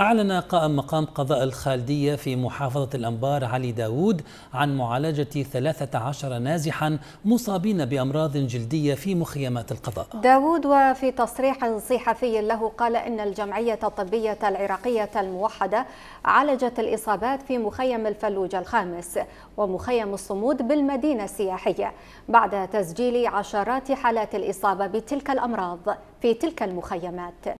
أعلن قائم مقام قضاء الخالدية في محافظة الأنبار علي داود عن معالجة 13 نازحا مصابين بأمراض جلدية في مخيمات القضاء داود وفي تصريح صحفي له قال إن الجمعية الطبية العراقية الموحدة عالجت الإصابات في مخيم الفلوج الخامس ومخيم الصمود بالمدينة السياحية بعد تسجيل عشرات حالات الإصابة بتلك الأمراض في تلك المخيمات